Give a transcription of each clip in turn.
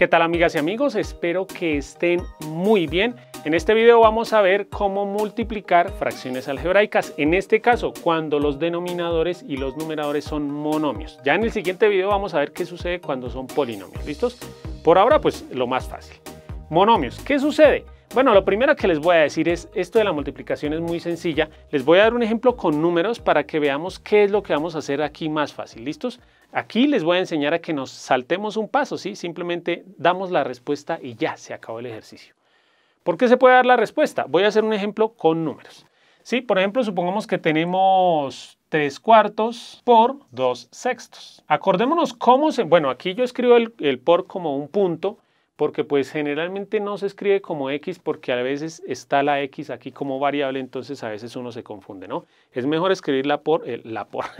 ¿Qué tal amigas y amigos? Espero que estén muy bien. En este video vamos a ver cómo multiplicar fracciones algebraicas, en este caso cuando los denominadores y los numeradores son monomios. Ya en el siguiente video vamos a ver qué sucede cuando son polinomios, ¿listos? Por ahora pues lo más fácil. Monomios, ¿qué sucede? Bueno, lo primero que les voy a decir es, esto de la multiplicación es muy sencilla. Les voy a dar un ejemplo con números para que veamos qué es lo que vamos a hacer aquí más fácil, ¿listos? Aquí les voy a enseñar a que nos saltemos un paso, ¿sí? Simplemente damos la respuesta y ya se acabó el ejercicio. ¿Por qué se puede dar la respuesta? Voy a hacer un ejemplo con números. ¿Sí? Por ejemplo, supongamos que tenemos 3 cuartos por 2 sextos. Acordémonos cómo se... Bueno, aquí yo escribo el, por como un punto, porque pues generalmente no se escribe como x, porque a veces está la x aquí como variable, entonces a veces uno se confunde, ¿no? Es mejor escribirla por... Eh, la por...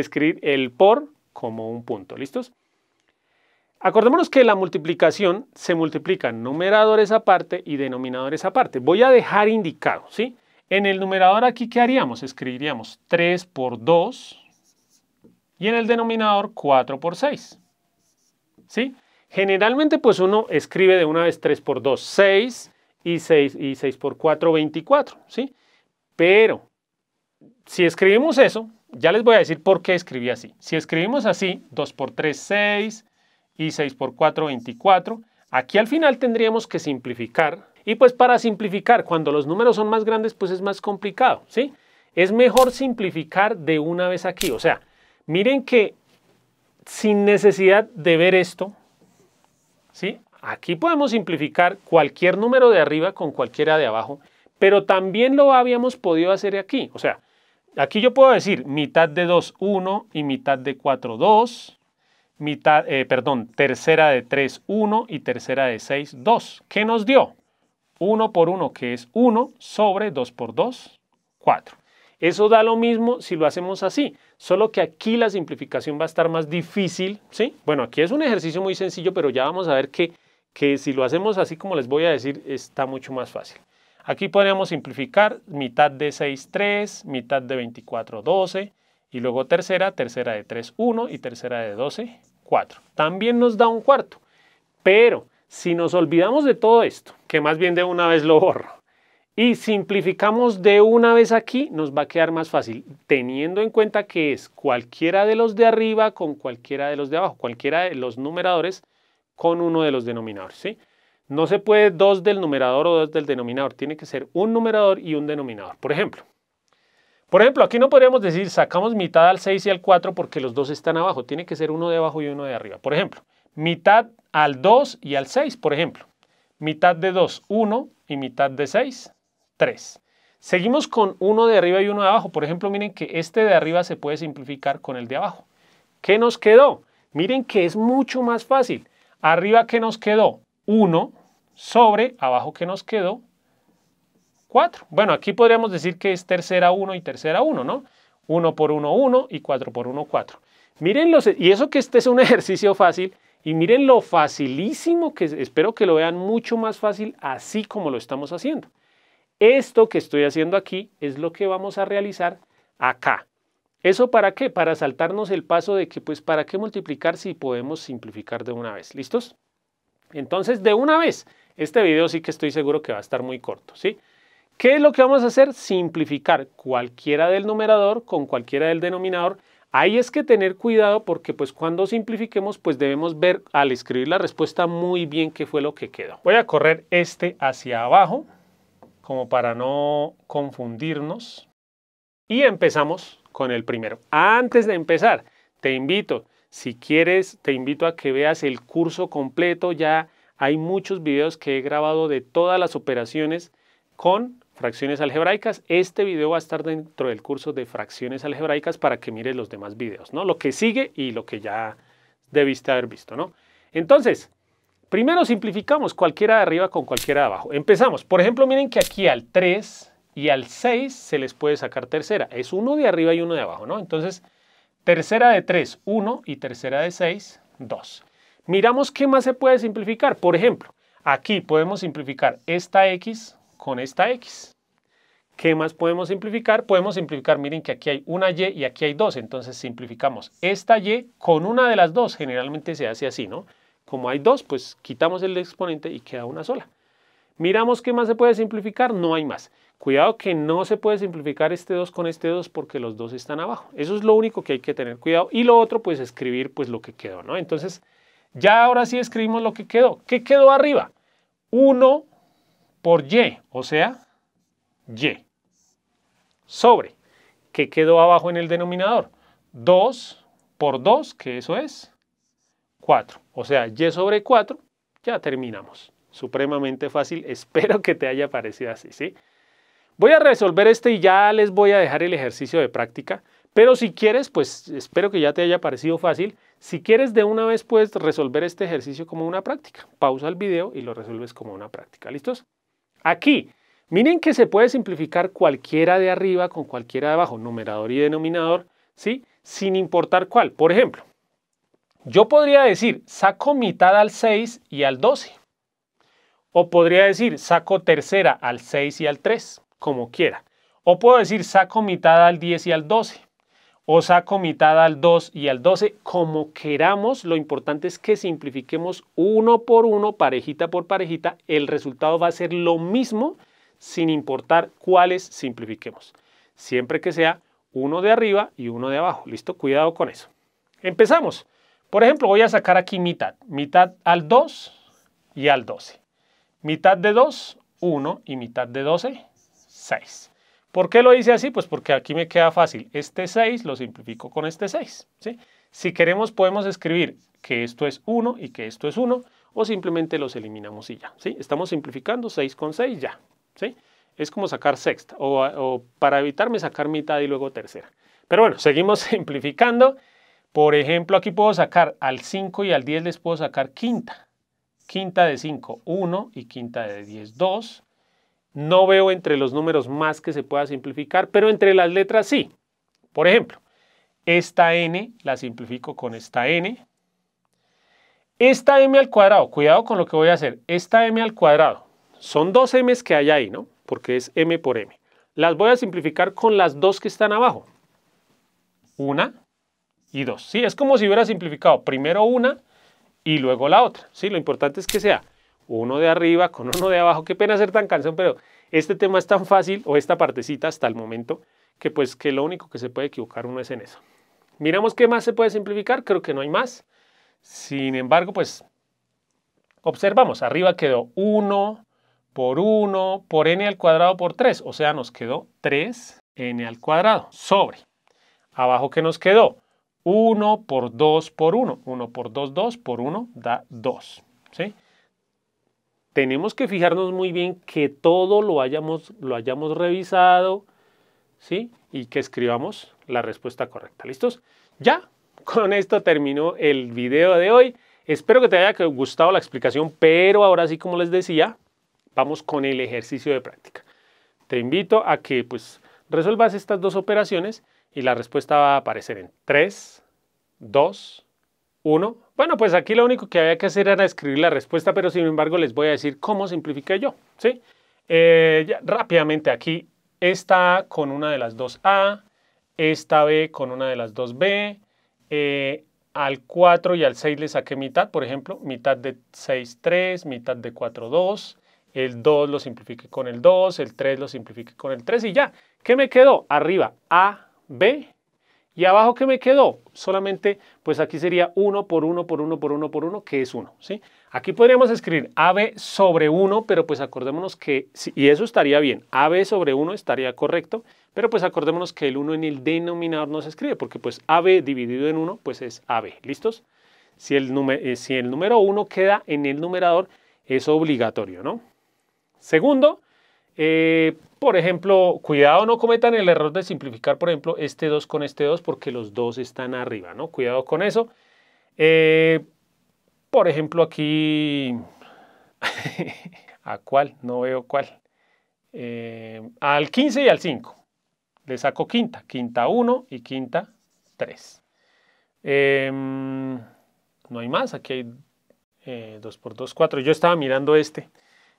escribir el por como un punto. ¿Listos? Acordémonos que la multiplicación se multiplica numeradores aparte y denominadores aparte. Voy a dejar indicado, ¿sí? En el numerador aquí, ¿qué haríamos? Escribiríamos 3 por 2 y en el denominador 4 por 6, ¿sí? Generalmente, pues uno escribe de una vez 3 por 2, 6 y 6, y 6 por 4, 24, ¿sí? Pero si escribimos eso, ya les voy a decir por qué escribí así. Si escribimos así, 2 por 3, 6 y 6 por 4, 24. Aquí al final tendríamos que simplificar. Y pues para simplificar, cuando los números son más grandes, pues es más complicado, ¿sí? Es mejor simplificar de una vez aquí. O sea, miren que sin necesidad de ver esto, ¿sí? Aquí podemos simplificar cualquier número de arriba con cualquiera de abajo, pero también lo habíamos podido hacer aquí. O sea, Aquí yo puedo decir mitad de 2, 1 y mitad de 4, 2. Mitad, eh, perdón, tercera de 3, 1 y tercera de 6, 2. ¿Qué nos dio? 1 por 1, que es 1, sobre 2 por 2, 4. Eso da lo mismo si lo hacemos así, solo que aquí la simplificación va a estar más difícil, ¿sí? Bueno, aquí es un ejercicio muy sencillo, pero ya vamos a ver que si lo hacemos así como les voy a decir, está mucho más fácil. Aquí podríamos simplificar mitad de 6, 3, mitad de 24, 12, y luego tercera, tercera de 3, 1 y tercera de 12, 4. También nos da un cuarto, pero si nos olvidamos de todo esto, que más bien de una vez lo borro, y simplificamos de una vez aquí, nos va a quedar más fácil, teniendo en cuenta que es cualquiera de los de arriba con cualquiera de los de abajo, cualquiera de los numeradores con uno de los denominadores. ¿sí? No se puede dos del numerador o dos del denominador. Tiene que ser un numerador y un denominador. Por ejemplo, por ejemplo, aquí no podríamos decir sacamos mitad al 6 y al 4 porque los dos están abajo. Tiene que ser uno de abajo y uno de arriba. Por ejemplo, mitad al 2 y al 6, por ejemplo. Mitad de 2, 1 y mitad de 6, 3. Seguimos con uno de arriba y uno de abajo. Por ejemplo, miren que este de arriba se puede simplificar con el de abajo. ¿Qué nos quedó? Miren que es mucho más fácil. Arriba, ¿qué nos quedó? 1 sobre, abajo que nos quedó, 4. Bueno, aquí podríamos decir que es tercera 1 y tercera 1, ¿no? 1 por 1, 1 y 4 por 1, 4. Miren y eso que este es un ejercicio fácil, y miren lo facilísimo que espero que lo vean mucho más fácil así como lo estamos haciendo. Esto que estoy haciendo aquí es lo que vamos a realizar acá. ¿Eso para qué? Para saltarnos el paso de que, pues, ¿para qué multiplicar si podemos simplificar de una vez? ¿Listos? Entonces, de una vez, este video sí que estoy seguro que va a estar muy corto, ¿sí? ¿Qué es lo que vamos a hacer? Simplificar cualquiera del numerador con cualquiera del denominador. Ahí es que tener cuidado porque pues cuando simplifiquemos pues debemos ver al escribir la respuesta muy bien qué fue lo que quedó. Voy a correr este hacia abajo como para no confundirnos. Y empezamos con el primero. Antes de empezar, te invito si quieres, te invito a que veas el curso completo. Ya hay muchos videos que he grabado de todas las operaciones con fracciones algebraicas. Este video va a estar dentro del curso de fracciones algebraicas para que mires los demás videos, ¿no? Lo que sigue y lo que ya debiste haber visto, ¿no? Entonces, primero simplificamos cualquiera de arriba con cualquiera de abajo. Empezamos. Por ejemplo, miren que aquí al 3 y al 6 se les puede sacar tercera. Es uno de arriba y uno de abajo, ¿no? Entonces, Tercera de 3, 1 y tercera de 6, 2. Miramos qué más se puede simplificar. Por ejemplo, aquí podemos simplificar esta x con esta x. ¿Qué más podemos simplificar? Podemos simplificar, miren que aquí hay una y y aquí hay dos, entonces simplificamos esta y con una de las dos, generalmente se hace así, ¿no? Como hay dos, pues quitamos el exponente y queda una sola. Miramos qué más se puede simplificar, no hay más. Cuidado que no se puede simplificar este 2 con este 2 porque los dos están abajo. Eso es lo único que hay que tener cuidado. Y lo otro, pues escribir pues lo que quedó, ¿no? Entonces, ya ahora sí escribimos lo que quedó. ¿Qué quedó arriba? 1 por Y, o sea, Y. Sobre. ¿Qué quedó abajo en el denominador? 2 por 2, que eso es 4. O sea, Y sobre 4, ya terminamos supremamente fácil. Espero que te haya parecido así, ¿sí? Voy a resolver este y ya les voy a dejar el ejercicio de práctica. Pero si quieres, pues espero que ya te haya parecido fácil. Si quieres, de una vez puedes resolver este ejercicio como una práctica. Pausa el video y lo resuelves como una práctica. ¿Listos? Aquí, miren que se puede simplificar cualquiera de arriba con cualquiera de abajo, numerador y denominador, ¿sí? Sin importar cuál. Por ejemplo, yo podría decir, saco mitad al 6 y al 12. O podría decir, saco tercera al 6 y al 3, como quiera. O puedo decir, saco mitad al 10 y al 12. O saco mitad al 2 y al 12, como queramos. Lo importante es que simplifiquemos uno por uno, parejita por parejita. El resultado va a ser lo mismo sin importar cuáles simplifiquemos. Siempre que sea uno de arriba y uno de abajo. Listo, cuidado con eso. Empezamos. Por ejemplo, voy a sacar aquí mitad. Mitad al 2 y al 12. Mitad de 2, 1 y mitad de 12, 6. ¿Por qué lo hice así? Pues porque aquí me queda fácil. Este 6 lo simplifico con este 6. Si queremos podemos escribir que esto es 1 y que esto es 1 o simplemente los eliminamos y ya. Estamos simplificando 6 con 6 ya. Es como sacar sexta o, o para evitarme sacar mitad y luego tercera. Pero bueno, seguimos simplificando. Por ejemplo, aquí puedo sacar al 5 y al 10 les puedo sacar quinta. Quinta de 5, 1 y quinta de 10, 2. No veo entre los números más que se pueda simplificar, pero entre las letras sí. Por ejemplo, esta n la simplifico con esta n. Esta m al cuadrado, cuidado con lo que voy a hacer. Esta m al cuadrado, son dos m's que hay ahí, ¿no? Porque es m por m. Las voy a simplificar con las dos que están abajo. Una y dos. Sí, es como si hubiera simplificado primero una y luego la otra. Sí, lo importante es que sea uno de arriba con uno de abajo. Qué pena ser tan cansón, pero este tema es tan fácil, o esta partecita hasta el momento, que pues que lo único que se puede equivocar uno es en eso. Miramos qué más se puede simplificar, creo que no hay más. Sin embargo, pues observamos, arriba quedó 1 por 1 por n al cuadrado por 3, o sea, nos quedó 3n al cuadrado sobre. Abajo, ¿qué nos quedó? 1 por 2 por 1. 1 por 2, 2 por 1 da 2. Tenemos que fijarnos muy bien que todo lo hayamos, lo hayamos revisado ¿sí? y que escribamos la respuesta correcta. ¿Listos? Ya, con esto terminó el video de hoy. Espero que te haya gustado la explicación, pero ahora sí, como les decía, vamos con el ejercicio de práctica. Te invito a que pues resuelvas estas dos operaciones y la respuesta va a aparecer en 3, 2, 1. Bueno, pues aquí lo único que había que hacer era escribir la respuesta, pero sin embargo les voy a decir cómo simplifiqué yo. Eh, rápidamente aquí, esta A con una de las dos A, esta B con una de las dos B, eh, al 4 y al 6 le saqué mitad, por ejemplo, mitad de 6, 3, mitad de 4, 2, el 2 lo simplifiqué con el 2, el 3 lo simplifiqué con el 3 y ya. ¿Qué me quedó? Arriba, A, B. Y abajo, ¿qué me quedó? Solamente, pues aquí sería 1 por 1 por 1 por 1 por 1, que es 1, ¿sí? Aquí podríamos escribir AB sobre 1, pero pues acordémonos que, y eso estaría bien, AB sobre 1 estaría correcto, pero pues acordémonos que el 1 en el denominador no se escribe, porque pues AB dividido en 1, pues es AB, ¿listos? Si eh, si el número 1 queda en el numerador, es obligatorio, ¿no? Segundo, eh, por ejemplo, cuidado no cometan el error de simplificar, por ejemplo, este 2 con este 2 porque los dos están arriba, ¿no? Cuidado con eso. Eh, por ejemplo, aquí... ¿A cuál? No veo cuál. Eh, al 15 y al 5. Le saco quinta. Quinta 1 y quinta 3. Em, no hay más. Aquí hay 2 por 2, 4. Yo estaba mirando este.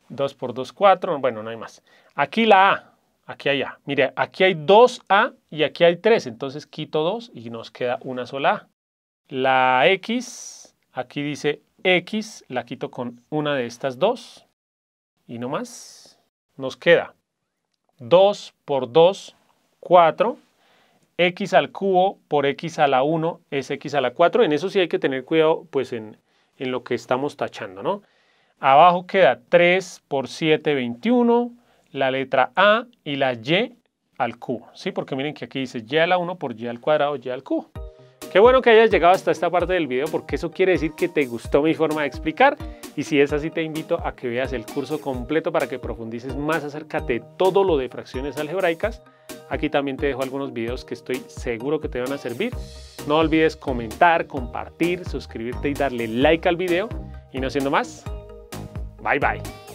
2 por 2, 4. Bueno, no hay más. Aquí la A, aquí hay A. Mire, aquí hay 2A y aquí hay 3. Entonces quito 2 y nos queda una sola A. La X, aquí dice X, la quito con una de estas dos. Y no más. Nos queda 2 por 2, 4 x al cubo por x a la 1 es x a la 4. En eso sí hay que tener cuidado pues en, en lo que estamos tachando, ¿no? Abajo queda 3 por 7, 21, la letra A y la Y al cubo, ¿sí? Porque miren que aquí dice y a la 1 por y al cuadrado, y al cubo. Qué bueno que hayas llegado hasta esta parte del video porque eso quiere decir que te gustó mi forma de explicar y si es así te invito a que veas el curso completo para que profundices más acerca de todo lo de fracciones algebraicas. Aquí también te dejo algunos videos que estoy seguro que te van a servir. No olvides comentar, compartir, suscribirte y darle like al video. Y no siendo más, Bye bye.